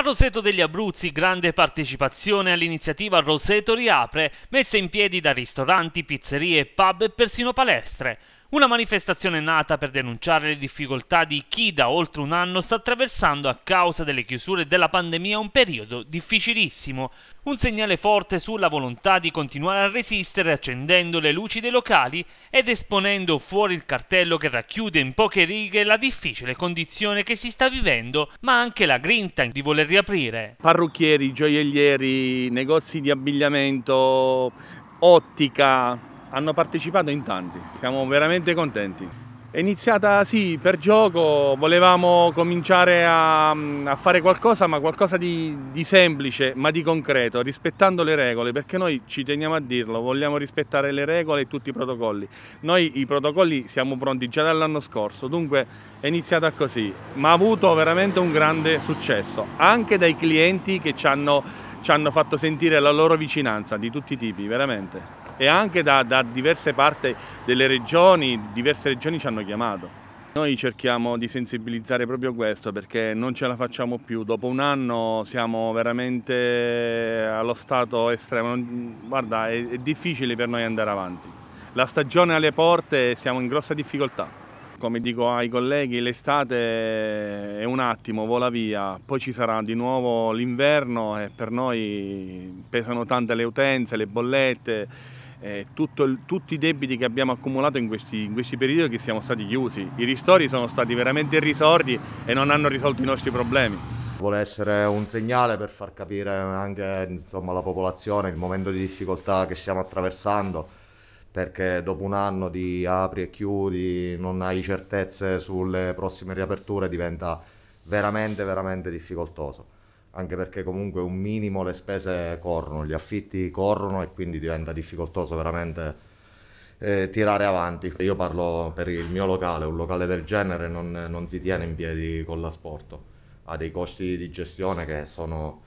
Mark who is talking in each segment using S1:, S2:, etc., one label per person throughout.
S1: A Roseto degli Abruzzi grande partecipazione all'iniziativa Roseto Riapre, messa in piedi da ristoranti, pizzerie, pub e persino palestre. Una manifestazione nata per denunciare le difficoltà di chi da oltre un anno sta attraversando a causa delle chiusure della pandemia un periodo difficilissimo. Un segnale forte sulla volontà di continuare a resistere accendendo le luci dei locali ed esponendo fuori il cartello che racchiude in poche righe la difficile condizione che si sta vivendo, ma anche la grinta di voler riaprire.
S2: Parrucchieri, gioiellieri, negozi di abbigliamento, ottica, hanno partecipato in tanti, siamo veramente contenti. È iniziata sì per gioco, volevamo cominciare a, a fare qualcosa, ma qualcosa di, di, semplice, ma di concreto, rispettando le regole, perché noi ci teniamo a dirlo, vogliamo rispettare le regole e tutti i protocolli. Noi i protocolli siamo pronti già dall'anno scorso, dunque è iniziata così, ma ha avuto veramente un grande successo, anche dai clienti che ci hanno, ci hanno fatto sentire la loro vicinanza di tutti i tipi, veramente e anche da, da diverse parti delle regioni, diverse regioni ci hanno chiamato. Noi cerchiamo di sensibilizzare proprio questo perché non ce la facciamo più, dopo un anno siamo veramente allo stato estremo, guarda è, è difficile per noi andare avanti, la stagione alle porte siamo in grossa difficoltà. Come dico ai colleghi, l'estate è un attimo, vola via, poi ci sarà di nuovo l'inverno e per noi pesano tante le utenze, le bollette, eh, il, tutti i debiti che abbiamo accumulato in questi, in questi, periodi che siamo stati chiusi. I ristori sono stati veramente irrisori e non hanno risolto i nostri problemi.
S3: Vuole essere un segnale per far capire anche insomma, alla popolazione il momento di difficoltà che stiamo attraversando, perché dopo un anno di apri e chiudi, non hai certezze sulle prossime riaperture, diventa veramente, veramente difficoltoso anche perché comunque un minimo le spese corrono, gli affitti corrono e quindi diventa difficoltoso veramente eh, tirare avanti. Io parlo per il mio locale, un locale del genere non, non si tiene in piedi con l'asporto, ha dei costi di gestione che sono...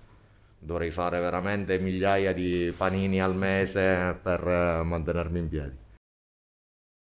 S3: dovrei fare veramente migliaia di panini al mese per eh, mantenermi in piedi.